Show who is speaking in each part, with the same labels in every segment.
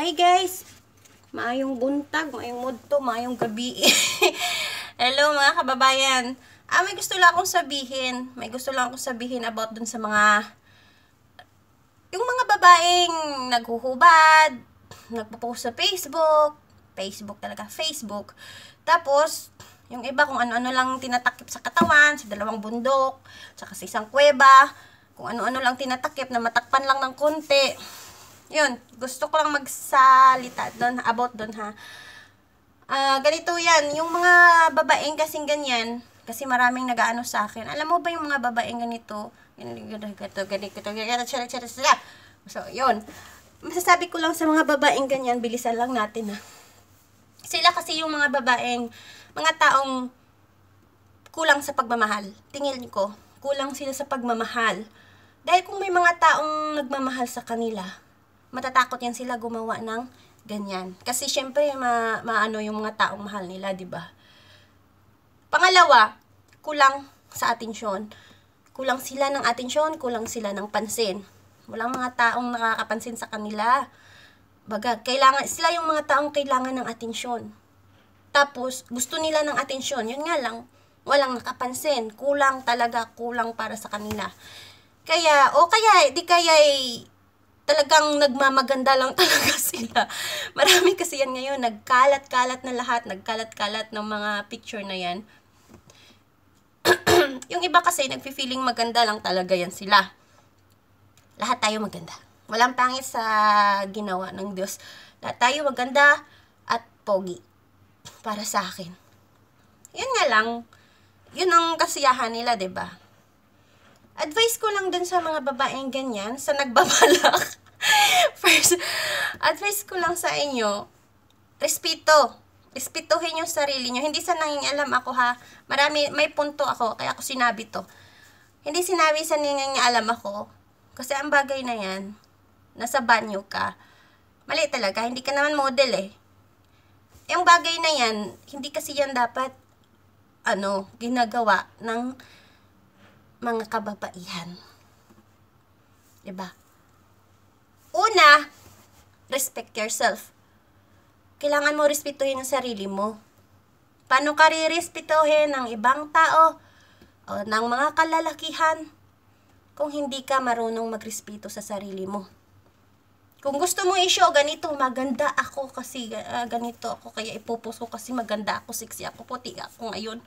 Speaker 1: Hi guys! Maayong buntag, maayong mudto, maayong gabi. Hello mga kababayan. Ah, may gusto lang akong sabihin. May gusto lang akong sabihin about dun sa mga... Yung mga babaeng naghuhubad, nagpo-post sa Facebook, Facebook talaga, Facebook. Tapos, yung iba kung ano-ano lang tinatakip sa katawan, sa dalawang bundok, sa isang kuweba, kung ano-ano lang tinatakip na matakpan lang ng konti yun, gusto ko lang magsalita doon, about doon ha. Uh, ganito yan, yung mga babaeng kasing ganyan, kasi maraming nagaano sa akin. Alam mo ba yung mga babaeng ganito? Ganito, ganito, ganito, ganito, So, yun. Masasabi ko lang sa mga babaeng ganyan, bilisan lang natin ha. Sila kasi yung mga babaeng, mga taong kulang sa pagmamahal. Tingin ko, kulang sila sa pagmamahal. Dahil kung may mga taong nagmamahal sa kanila, matatakot yan sila gumawa ng ganyan. Kasi syempre, ma, maano yung mga taong mahal nila, di ba? Pangalawa, kulang sa atensyon. Kulang sila ng atensyon, kulang sila ng pansin. Walang mga taong nakakapansin sa kanila. Baga, kailangan, sila yung mga taong kailangan ng atensyon. Tapos, gusto nila ng atensyon. Yun nga lang, walang nakapansin. Kulang talaga, kulang para sa kanila. Kaya, o kaya, di kaya talagang nagmamaganda lang talaga sila. Marami kasi yan ngayon, nagkalat-kalat na lahat, nagkalat-kalat ng mga picture na yan. yung iba kasi, nagfe-feeling maganda lang talaga yan sila. Lahat tayo maganda. Walang pangit sa ginawa ng Diyos. Lahat tayo maganda at pogi. Para sa akin. Yun nga lang. Yun ang kasiyahan nila, ba diba? advice ko lang dun sa mga babaeng ganyan, sa nagbabalak. First, advice ko lang sa inyo, respeto. Respetuhin yung sarili nyo. Hindi sa alam ako ha. Marami, may punto ako, kaya ako sinabi to. Hindi sinabi sa alam ako. Kasi ang bagay na yan, nasa banyo ka. Mali talaga, hindi ka naman model eh. Yung bagay na yan, hindi kasi yan dapat ano, ginagawa ng mga kababaihan. Diba? Una, respect yourself. Kailangan mo respetuhin ang sarili mo. Paano ka rirespetuhin ang ibang tao o ng mga kalalakihan kung hindi ka marunong magrespeto sa sarili mo? Kung gusto mo i-show, ganito, maganda ako kasi uh, ganito ako, kaya ipopost ko kasi maganda ako, sexy ako, puti ako ngayon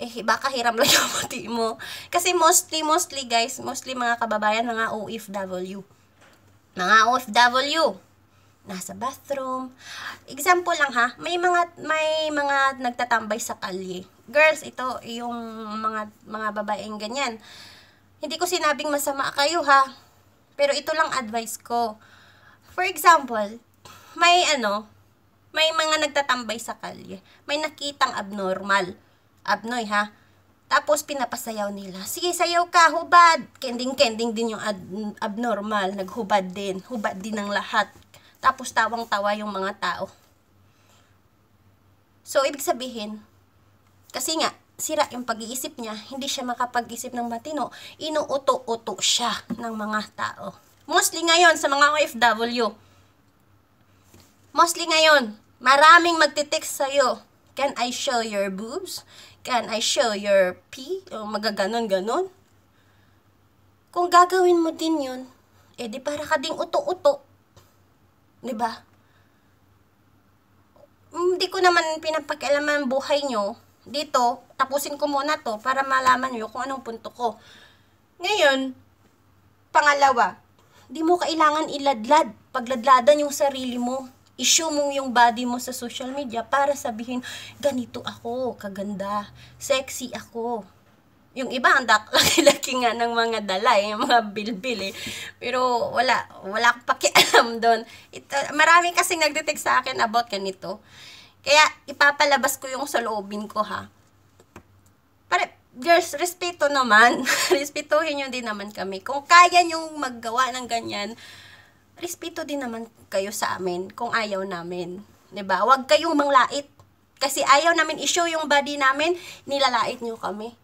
Speaker 1: eh, baka hiram lang yung puti mo. Kasi mostly, mostly guys, mostly mga kababayan, mga OFW. Mga OFW. Nasa bathroom. Example lang ha, may mga, may mga nagtatambay sa kalye. Girls, ito yung mga, mga babaeng ganyan. Hindi ko sinabing masama kayo ha. Pero ito lang advice ko. For example, may ano, may mga nagtatambay sa kalye. May nakitang abnormal Abnoy ha. Tapos pinapasayaw nila. Sige, sayaw ka, hubad. Kending-kending din yung abnormal. Naghubad din. Hubad din ng lahat. Tapos tawang-tawa yung mga tao. So, ibig sabihin, kasi nga, sira yung pag-iisip niya, hindi siya makapag-isip ng matino, inuuto-uto siya ng mga tao. Mostly ngayon, sa mga OFW, mostly ngayon, maraming magtitext sa'yo Can I show your boobs? Can I show your pee? O oh, magaganon-ganon. Kung gagawin mo din yun, eh di para ka ding uto-uto. ba? Diba? Hindi hmm, ko naman pinapakialaman buhay nyo. Dito, tapusin ko muna to para malaman nyo kung anong punto ko. Ngayon, pangalawa, di mo kailangan iladlad, pagladladan yung sarili mo i-show mo yung body mo sa social media para sabihin, ganito ako, kaganda, sexy ako. Yung iba, ang laki-laki nga ng mga dala, eh, mga bilbil eh. Pero wala, wala akong pakialam doon. Ito, uh, marami kasing nagdetect sa akin about ganito. Kaya ipapalabas ko yung saloobin ko ha. Pare, girls, respeto naman. Respetuhin nyo din naman kami. Kung kaya nyong maggawa ng ganyan, respeto din naman kayo sa amin kung ayaw namin. ba diba? Huwag kayong manglait. Kasi ayaw namin i-show yung body namin, nilalait nyo kami.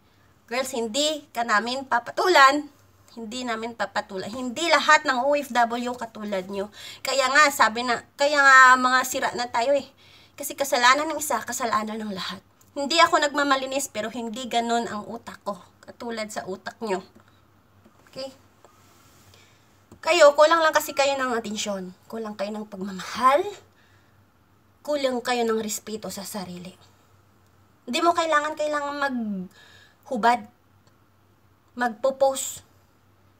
Speaker 1: Girls, hindi ka namin papatulan. Hindi namin papatulan. Hindi lahat ng OFW katulad nyo. Kaya nga, sabi na, kaya nga mga sira na tayo eh. Kasi kasalanan ng isa, kasalanan ng lahat. Hindi ako nagmamalinis, pero hindi ganun ang utak ko. Katulad sa utak nyo. Okay? Kayo, kulang lang kasi kayo ng atensyon. Kulang kayo ng pagmamahal. Kulang kayo ng respeto sa sarili. Hindi mo kailangan kailangan maghubad. Magpo-post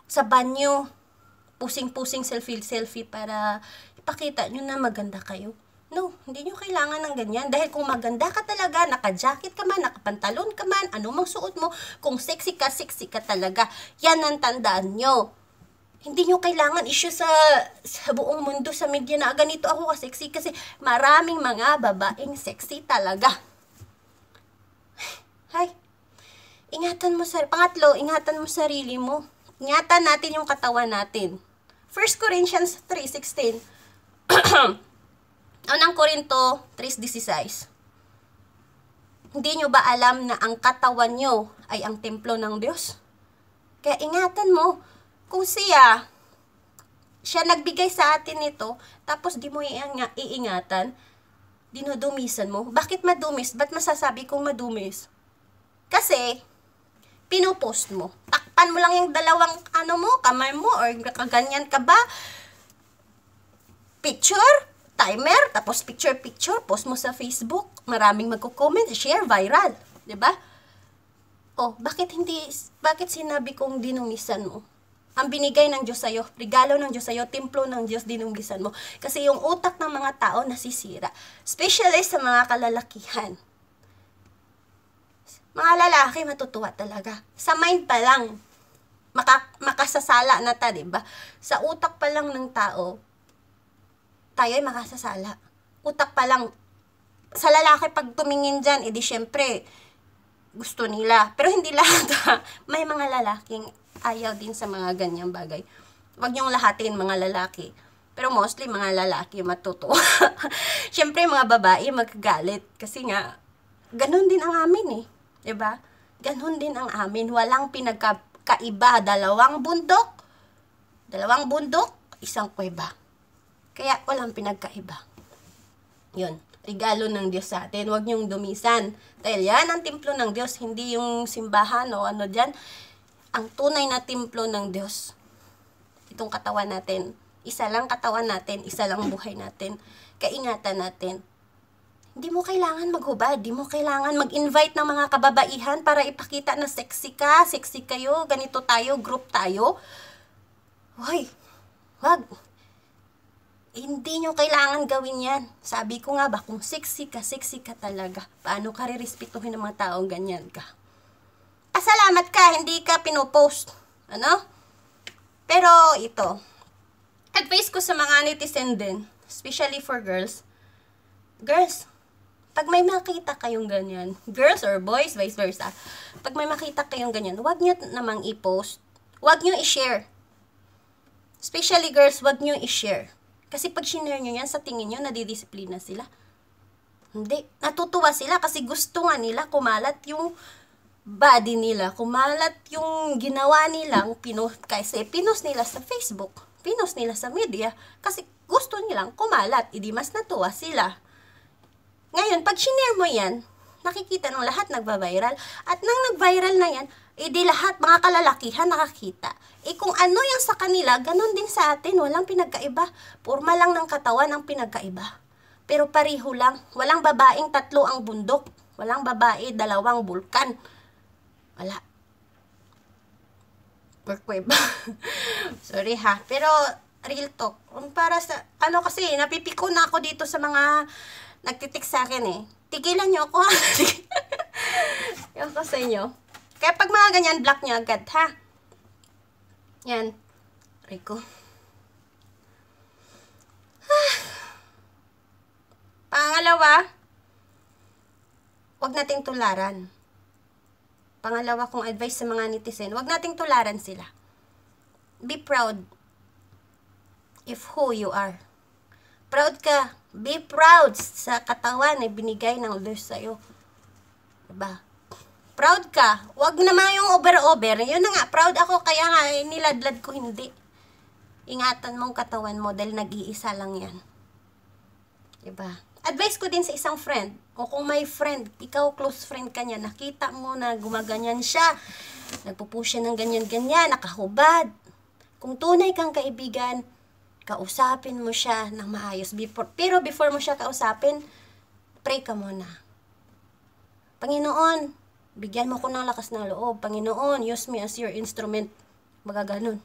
Speaker 1: sa banyo. Pusing-pusing selfie-selfie para ipakita nyo na maganda kayo. No, hindi nyo kailangan ng ganyan. Dahil kung maganda ka talaga, naka-jacket ka man, nakapantalon ka man, anumang suot mo, kung sexy ka, sexy ka talaga. Yan ang tandaan nyo. Hindi nyo kailangan issue sa, sa buong mundo, sa media na ganito ako ka-sexy kasi maraming mga babaeng sexy talaga. Hay, ingatan mo sa, pangatlo, ingatan mo sarili mo. Ingatan natin yung katawan natin. 1 Corinthians 3.16 Unang Korinto 3.16 Hindi nyo ba alam na ang katawan nyo ay ang templo ng Diyos? Kaya ingatan mo, kung siya, siya nagbigay sa atin nito, tapos di mo iingatan, dinudumisan mo. Bakit madumis? Ba't masasabi kong madumis? Kasi, pinupost mo. Takpan mo lang yung dalawang, ano mo, kamay mo, or kaganyan ka ba? Picture, timer, tapos picture-picture, post mo sa Facebook. Maraming magko-comment, share, viral. ba? Diba? Oh, bakit hindi, bakit sinabi kong dinumisan mo? ang binigay ng Diyos sa'yo, regalo ng Diyos sa'yo, templo ng Diyos, dinunggisan mo. Kasi yung utak ng mga tao nasisira, especially sa mga kalalakihan. Mga lalaki, matutuwa talaga. Sa mind pa lang, maka, makasasala na ta, ba diba? Sa utak pa lang ng tao, tayo ay makasasala. Utak pa lang. Sa lalaki, pag tumingin dyan, edi eh syempre, gusto nila. Pero hindi lahat. May mga lalaking ayaw din sa mga ganyang bagay. Huwag niyong lahatin mga lalaki. Pero mostly mga lalaki matutuwa. Siyempre mga babae magagalit kasi nga ganun din ang amin eh. 'Di ba? Ganun din ang amin. Walang pinagkaiba, dalawang bundok. Dalawang bundok, isang kuweba. Kaya walang pinagkaiba. 'Yun. Regalo ng Diyos sa atin. Huwag niyong dumisan. Dahil yan ang templo ng Diyos, hindi yung simbahan o ano diyan ang tunay na templo ng Diyos. Itong katawan natin. Isa lang katawan natin, isa lang buhay natin. Kaingatan natin. Hindi mo kailangan maghubad, hindi mo kailangan mag-invite ng mga kababaihan para ipakita na sexy ka, sexy kayo, ganito tayo, group tayo. Hoy, wag. Hindi nyo kailangan gawin yan. Sabi ko nga ba, kung sexy ka, sexy ka talaga. Paano ka re ng mga tao ganyan ka? Pasalamat ka, hindi ka pinupost. Ano? Pero ito, advice ko sa mga netizen din, especially for girls, girls, pag may makita kayong ganyan, girls or boys, vice versa, pag may makita kayong ganyan, huwag nyo namang i-post, Huwag nyo i-share. Especially girls, wag nyo i-share. Kasi pag shinare nyo yan, sa tingin nyo, nadidisiplina sila. Hindi. Natutuwa sila kasi gusto nga nila kumalat yung body nila, kumalat yung ginawa nilang pinos, kasi pinos nila sa Facebook, pinos nila sa media, kasi gusto nilang kumalat, idi mas natuwa sila. Ngayon, pag shinare mo yan, nakikita ng lahat nagba-viral, at nang nag-viral na yan, edi lahat mga kalalakihan nakakita. E kung ano yung sa kanila, ganun din sa atin, walang pinagkaiba. Porma lang ng katawan ang pinagkaiba. Pero pariho lang, walang babaeng tatlo ang bundok, walang babae dalawang bulkan. Wala. Work ko Sorry ha. Pero, real talk. Para sa, ano kasi, napipiko na ako dito sa mga nagtitik sa akin eh. Tigilan nyo ako ha. Yung ko sa inyo. Kaya pag mga ganyan, block nyo agad ha. Yan. Aray ko. Pangalawa, huwag nating tularan. Pangalawa kong advice sa mga netizen, wag nating tularan sila. Be proud if who you are. Proud ka. Be proud sa katawan na binigay ng Diyos sa'yo. Diba? Proud ka. Wag na yung over-over. Yun na nga, proud ako kaya nga eh, niladlad ko hindi. Ingatan mong katawan mo dahil nag-iisa lang yan. Diba? advice ko din sa isang friend, o kung may friend, ikaw close friend ka niya, nakita mo na gumaganyan siya, nagpupush siya ng ganyan-ganyan, nakahubad. Kung tunay kang kaibigan, kausapin mo siya ng maayos. Before, pero before mo siya kausapin, pray ka muna. Panginoon, bigyan mo ko ng lakas na loob. Panginoon, use me as your instrument. Magaganon.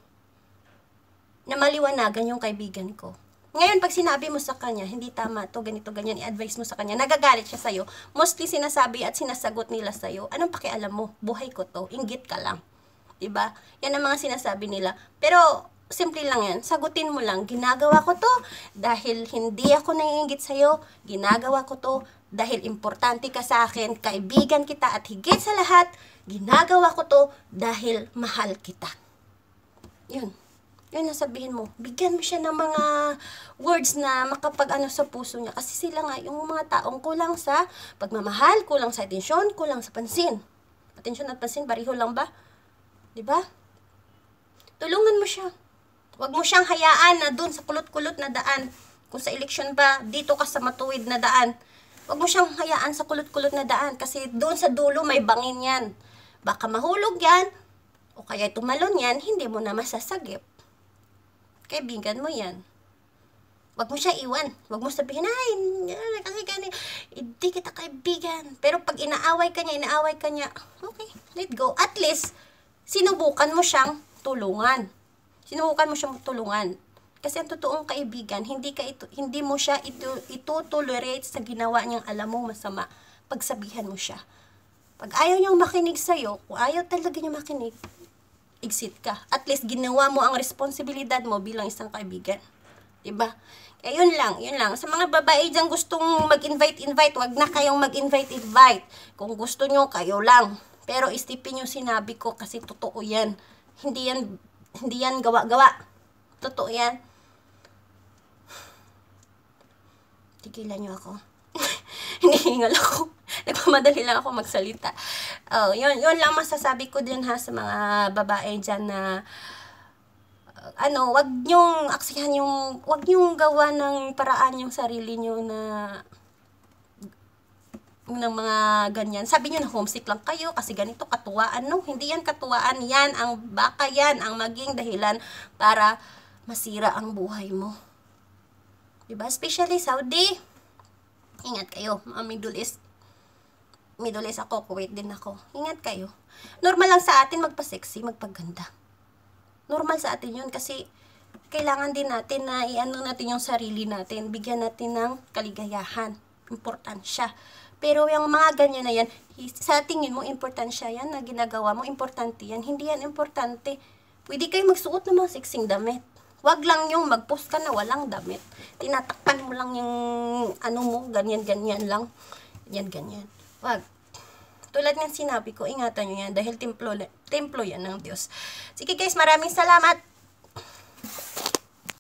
Speaker 1: Na maliwanagan yung kaibigan ko ngayon, pag sinabi mo sa kanya, hindi tama to, ganito, ganyan, i-advise mo sa kanya, nagagalit siya sa'yo, mostly sinasabi at sinasagot nila sa'yo, anong pakialam mo? Buhay ko to, inggit ka lang. ba? Diba? Yan ang mga sinasabi nila. Pero, simple lang yan, sagutin mo lang, ginagawa ko to dahil hindi ako naiinggit sa'yo, ginagawa ko to dahil importante ka sa akin, kaibigan kita at higit sa lahat, ginagawa ko to dahil mahal kita. Yun yun ang sabihin mo, bigyan mo siya ng mga words na makapag-ano sa puso niya. Kasi sila nga, yung mga taong kulang sa pagmamahal, kulang sa atensyon, kulang sa pansin. Atensyon at pansin, bariho lang ba? ba? Diba? Tulungan mo siya. Huwag mo siyang hayaan na doon sa kulot-kulot na daan. Kung sa eleksyon ba, dito ka sa matuwid na daan. Huwag mo siyang hayaan sa kulot-kulot na daan kasi doon sa dulo may bangin yan. Baka mahulog yan o kaya tumalon yan, hindi mo na masasagip. Kaibigan mo yan. Huwag mo siya iwan. Huwag mo sabihin, ay, kasi gani, hindi kita kaibigan. Pero pag inaaway ka niya, inaaway ka niya, okay, let go. At least, sinubukan mo siyang tulungan. Sinubukan mo siyang tulungan. Kasi ang totoong kaibigan, hindi, ka ito, hindi mo siya ito, tolerate sa ginawa niyang alam mo masama. Pagsabihan mo siya. Pag ayaw niyang makinig sa'yo, kung ayaw talaga niya makinig, exit ka. At least, ginawa mo ang responsibilidad mo bilang isang kaibigan. Diba? Eh, yun lang, yun lang. Sa mga babae dyan gustong mag-invite-invite, wag na kayong mag-invite-invite. Kung gusto nyo, kayo lang. Pero istipin yung sinabi ko kasi totoo yan. Hindi yan, hindi yan gawa-gawa. Totoo yan. Tigilan niyo ako. Hinihingal ako. nagmamadali lang ako magsalita. Oh, yun, yun lang masasabi ko din ha sa mga babae dyan na ano, wag nyong aksihan yung, wag nyong gawa ng paraan yung sarili nyo na ng mga ganyan. Sabi niyo na homesick lang kayo kasi ganito katuwaan. No, hindi yan katuwaan. Yan, ang baka yan, ang maging dahilan para masira ang buhay mo. Diba? Especially Saudi. Ingat kayo, mga Middle East Middle East ako, Kuwait din ako. Ingat kayo. Normal lang sa atin magpa-sexy, magpaganda. Normal sa atin yun kasi kailangan din natin na i-ano natin yung sarili natin. Bigyan natin ng kaligayahan. Importansya. Pero yung mga ganyan na yan, sa tingin mo, importansya yan na ginagawa mo. Importante yan. Hindi yan importante. Pwede kayo magsuot ng mga sexing damit. Wag lang yung mag-post ka na walang damit. Tinatakpan mo lang yung ano mo, ganyan-ganyan lang. Ganyan-ganyan. Wag. Tulad ng sinabi ko, ingatan nyo yan dahil templo, templo yan ng Diyos. Sige guys, maraming salamat.